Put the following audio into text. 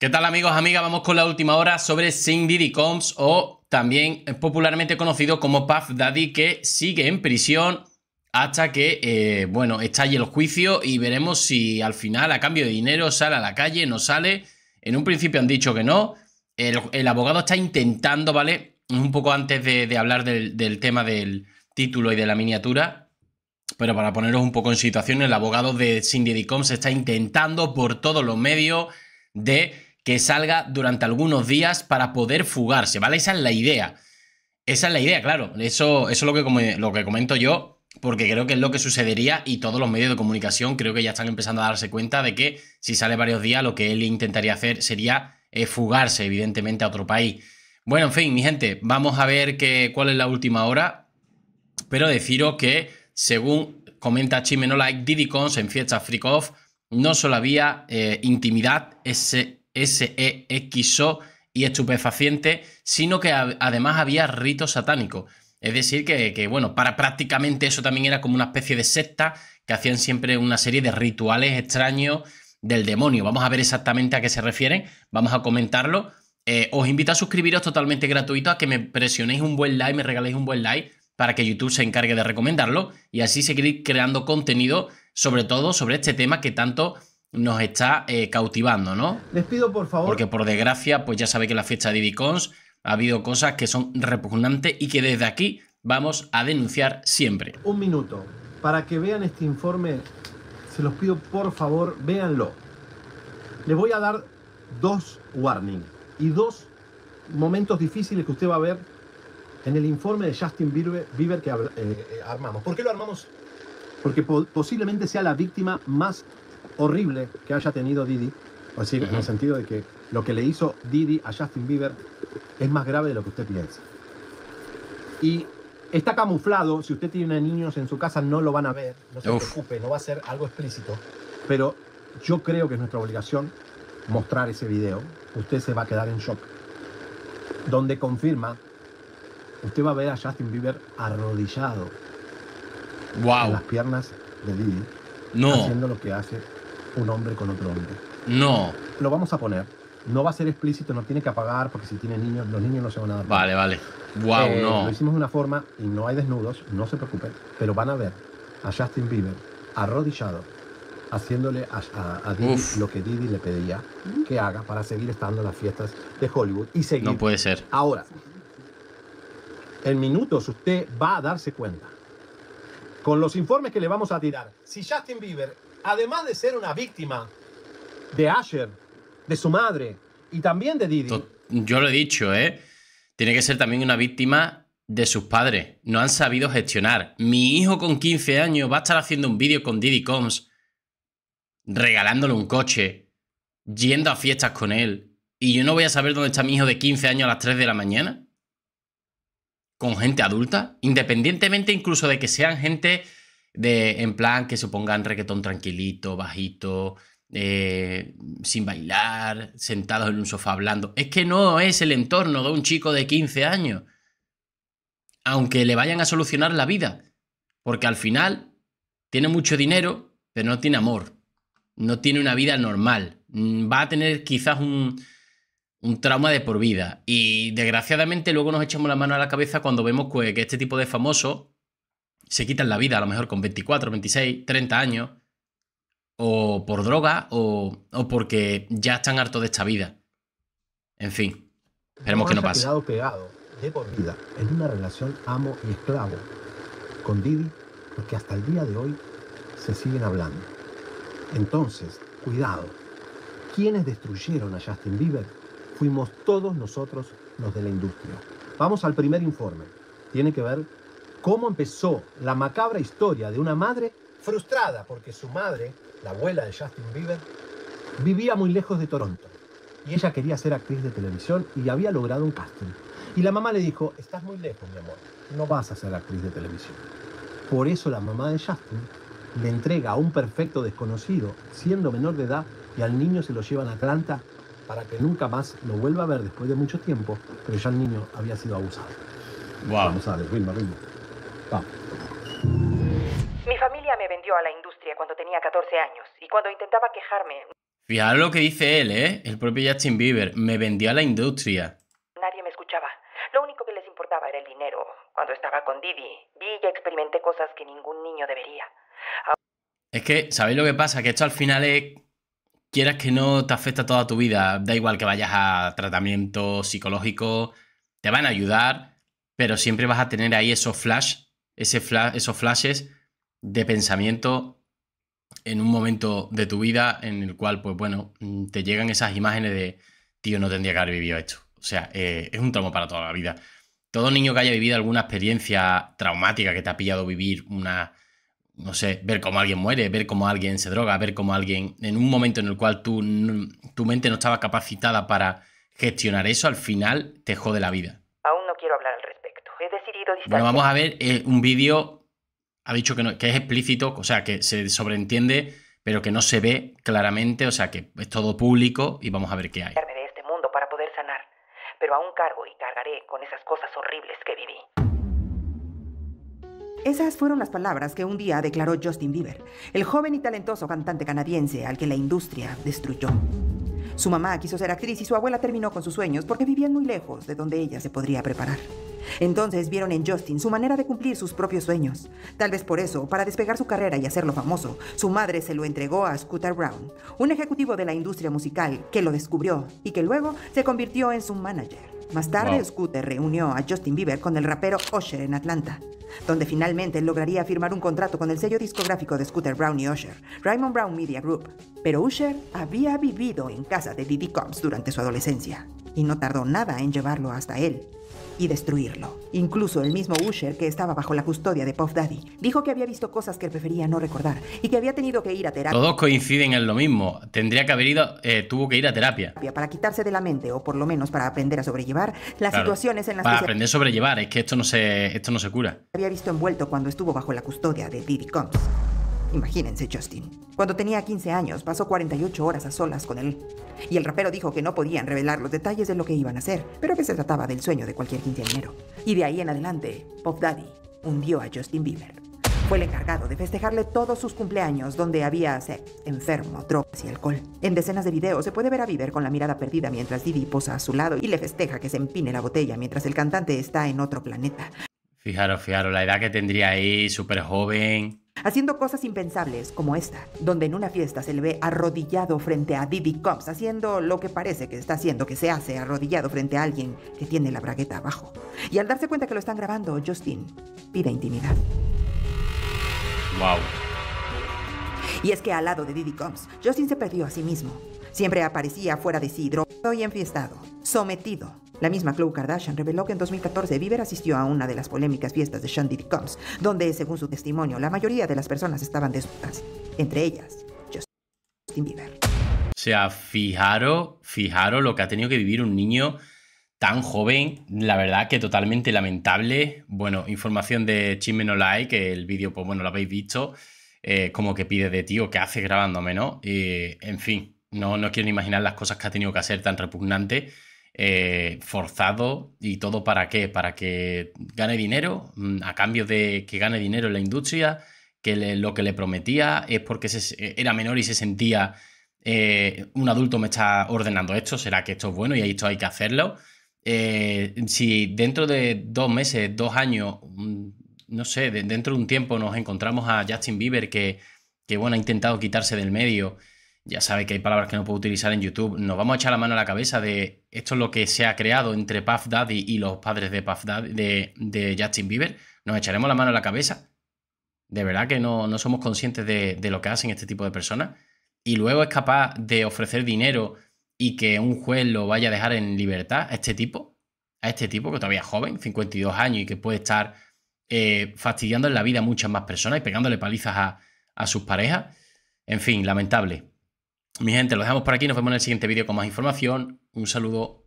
¿Qué tal amigos, amigas? Vamos con la última hora sobre Cindy Diddy Combs o también popularmente conocido como Puff Daddy que sigue en prisión hasta que, eh, bueno, estalle el juicio y veremos si al final a cambio de dinero sale a la calle, no sale. En un principio han dicho que no. El, abogado está intentando, ¿vale? Un poco antes de, hablar del, tema del título y de la miniatura, pero para poneros un poco en situación, el abogado de Cindy Dicom se está intentando por todos los medios de que salga durante algunos días para poder fugarse, ¿vale? Esa es la idea. Esa es la idea, claro. Eso, eso es lo que, lo que comento yo, porque creo que es lo que sucedería y todos los medios de comunicación creo que ya están empezando a darse cuenta de que si sale varios días, lo que él intentaría hacer sería eh, fugarse, evidentemente, a otro país. Bueno, en fin, mi gente, vamos a ver cuál es la última hora, pero deciros que, según comenta Chimeno Like, Diddy Cons en Fiesta Freak Off, no solo había eh, intimidad, ese e o y estupefaciente, sino que además había rito satánico. Es decir, que, bueno, para prácticamente eso también era como una especie de secta que hacían siempre una serie de rituales extraños del demonio. Vamos a ver exactamente a qué se refieren, vamos a comentarlo. Eh, os invito a suscribiros totalmente gratuito, a que me presionéis un buen like, me regaléis un buen like para que YouTube se encargue de recomendarlo y así seguir creando contenido, sobre todo sobre este tema que tanto nos está eh, cautivando, ¿no? Les pido por favor. Porque por desgracia, pues ya sabe que la fiesta de Cons ha habido cosas que son repugnantes y que desde aquí vamos a denunciar siempre. Un minuto. Para que vean este informe, se los pido por favor, véanlo. Les voy a dar dos warnings y dos momentos difíciles que usted va a ver en el informe de Justin Bieber, que eh, eh, armamos. ¿Por qué lo armamos? Porque posiblemente sea la víctima más horrible que haya tenido Didi, o en el sentido de que lo que le hizo Didi a Justin Bieber es más grave de lo que usted piensa. Y está camuflado, si usted tiene niños en su casa no lo van a ver, no se preocupe, no va a ser algo explícito, pero yo creo que es nuestra obligación mostrar ese video, usted se va a quedar en shock, donde confirma, usted va a ver a Justin Bieber arrodillado wow. en las piernas de Didi, no. haciendo lo que hace un hombre con otro hombre. No. Lo vamos a poner. No va a ser explícito, no tiene que apagar, porque si tiene niños, los niños no se van a dar. Vale, vale. Wow, eh, no. Lo hicimos una forma y no hay desnudos, no se preocupen, pero van a ver a Justin Bieber arrodillado, haciéndole a, a, Didi lo que Didi le pedía que haga para seguir estando en las fiestas de Hollywood y seguir. No puede ser. Ahora, en minutos usted va a darse cuenta, con los informes que le vamos a tirar, si Justin Bieber además de ser una víctima de Asher, de su madre y también de Didi. Yo lo he dicho, ¿eh? Tiene que ser también una víctima de sus padres. No han sabido gestionar. Mi hijo con 15 años va a estar haciendo un vídeo con Didi Combs, regalándole un coche, yendo a fiestas con él, y yo no voy a saber dónde está mi hijo de 15 años a las 3 de la mañana. Con gente adulta, independientemente incluso de que sean gente de, en plan que se pongan reggaetón tranquilito, bajito, eh, sin bailar, sentados en un sofá hablando. Es que no es el entorno de un chico de 15 años, aunque le vayan a solucionar la vida, porque al final tiene mucho dinero, pero no tiene amor, no tiene una vida normal, mm, va a tener quizás un, un trauma de por vida. Y desgraciadamente luego nos echamos la mano a la cabeza cuando vemos pues, que este tipo de famosos se quitan la vida a lo mejor con 24, 26, 30 años, o por droga, o, o porque ya están hartos de esta vida. En fin, esperemos que no pase. Quedado pegado de por vida en una relación amo y esclavo con Didi, porque hasta el día de hoy se siguen hablando. Entonces, cuidado, quienes destruyeron a Justin Bieber fuimos todos nosotros los de la industria. Vamos al primer informe. Tiene que ver cómo empezó la macabra historia de una madre frustrada porque su madre, la abuela de Justin Bieber, vivía muy lejos de Toronto. Y ella quería ser actriz de televisión y había logrado un casting. Y la mamá le dijo, estás muy lejos, mi amor, no vas a ser actriz de televisión. Por eso la mamá de Justin le entrega a un perfecto desconocido, siendo menor de edad, y al niño se lo lleva a Atlanta para que nunca más lo vuelva a ver después de mucho tiempo, pero ya el niño había sido abusado. Vamos a ver, Wilma, Wilma. Ah. Mi familia me vendió a la industria cuando tenía 14 años y cuando intentaba quejarme. Fijaros lo que dice él, ¿eh? El propio Justin Bieber. Me vendió a la industria. Nadie me escuchaba. Lo único que les importaba era el dinero. Cuando estaba con Didi, vi y experimenté cosas que ningún niño debería. Es que, ¿sabéis lo que pasa? Que esto al final es quieras que no te afecta toda tu vida, da igual que vayas a tratamiento psicológico, te van a ayudar, pero siempre vas a tener ahí esos flash esos flashes de pensamiento en un momento de tu vida en el cual, pues bueno, mm, te llegan esas imágenes de, tío, no tendría que haber vivido esto. O sea, eh, es un trauma para toda la vida. Todo niño que haya vivido alguna experiencia traumática que te ha pillado vivir una, no sé, ver cómo alguien muere, ver cómo alguien se droga, ver cómo alguien, en un momento en el cual tu, tu mente no estaba capacitada para gestionar eso, al final te jode la vida. Bueno, vamos a ver eh, un vídeo, ha dicho que, que es explícito, o sea, que se sobreentiende, pero que no se ve claramente, o sea, que es todo público y vamos a ver qué hay. ...de este mundo para poder sanar, pero aún cargo y cargaré con esas cosas horribles que viví. Esas fueron las palabras que un día declaró Justin Bieber, el joven y talentoso cantante canadiense al que la industria destruyó. Su mamá quiso ser actriz y su abuela terminó con sus sueños porque vivían muy lejos de donde ella se podría preparar. Entonces vieron en Justin su manera de cumplir sus propios sueños. Tal vez por eso, para despegar su carrera y hacerlo famoso, su madre se lo entregó a Scooter Brown, un ejecutivo de la industria musical que lo descubrió y que luego se convirtió en su manager. Más tarde, Scooter reunió a Justin Bieber con el rapero Usher en Atlanta, donde finalmente lograría firmar un contrato con el sello discográfico de Scooter Brown y Usher, Raymond Brown Media Group. Pero Usher había vivido en casa de Diddy Combs durante su adolescencia, y no tardó nada en llevarlo hasta él, y destruirlo. Incluso el mismo Usher, que estaba bajo la custodia de Puff Daddy, dijo que había visto cosas que prefería no recordar y que había tenido que ir a terapia. Todos coinciden en lo mismo. Tendría que haber ido, eh, tuvo que ir a terapia. Para quitarse de la mente, o por lo menos para aprender a sobrellevar, las situaciones en las que. Para aprender a sobrellevar, es que esto no, se, esto no se cura. Había visto envuelto cuando estuvo bajo la custodia de Diddy Combs. Imagínense, Justin. Cuando tenía 15 años, pasó 48 horas a solas con él. Y el rapero dijo que no podían revelar los detalles de lo que iban a hacer, pero que se trataba del sueño de cualquier quinceañero. Y de ahí en adelante, Pop Daddy hundió a Justin Bieber. Fue el encargado de festejarle todos sus cumpleaños donde había sexo, enfermo, drogas y alcohol. En decenas de videos se puede ver a Bieber con la mirada perdida mientras Diddy posa a su lado y le festeja que se empine la botella mientras el cantante está en otro planeta. Fijaros, fijaros, la edad que tendría ahí, súper joven haciendo cosas impensables como esta, donde en una fiesta se le ve arrodillado frente a Diddy Combs, haciendo lo que parece que está haciendo, que se hace arrodillado frente a alguien que tiene la bragueta abajo. Y al darse cuenta que lo están grabando, Justin pide intimidad. Wow. Y es que al lado de Diddy Combs, Justin se perdió a sí mismo. Siempre aparecía fuera de sí, drogado y enfiestado, sometido, la misma Khloe Kardashian reveló que en 2014 Bieber asistió a una de las polémicas fiestas de Shandy Combs, donde, según su testimonio, la mayoría de las personas estaban desnudas, entre ellas Justin Bieber. O sea, fijaros, fijaros lo que ha tenido que vivir un niño tan joven, la verdad que totalmente lamentable. Bueno, información de Chisme No Like, que el vídeo, pues bueno, lo habéis visto, eh, como que pide de tío, ¿qué hace grabándome, no? Eh, en fin, no, no quiero ni imaginar las cosas que ha tenido que hacer tan repugnante. Eh, forzado y todo para qué, para que gane dinero, mm, a cambio de que gane dinero en la industria, que lo que le prometía es porque se, eh, era menor y se sentía eh, un adulto me está ordenando esto, será que esto es bueno y esto hay que hacerlo. si dentro de dos meses, dos años, mm, no sé, dentro de un tiempo nos encontramos a Justin Bieber que, que bueno, ha intentado quitarse del medio ya sabe que hay palabras que no puedo utilizar en YouTube, nos vamos a echar la mano a la cabeza de esto es lo que se ha creado entre Puff Daddy y los padres de Puff Daddy, de, Justin Bieber, nos echaremos la mano a la cabeza. De verdad que no, no somos conscientes de, lo que hacen este tipo de personas. Y luego es capaz de ofrecer dinero y que un juez lo vaya a dejar en libertad a este tipo, a este tipo que todavía es joven, 52 años y que puede estar eh, fastidiando en la vida a muchas más personas y pegándole palizas a, a sus parejas. En fin, lamentable. Mi gente, lo dejamos por aquí. Nos vemos en el siguiente vídeo con más información. Un saludo.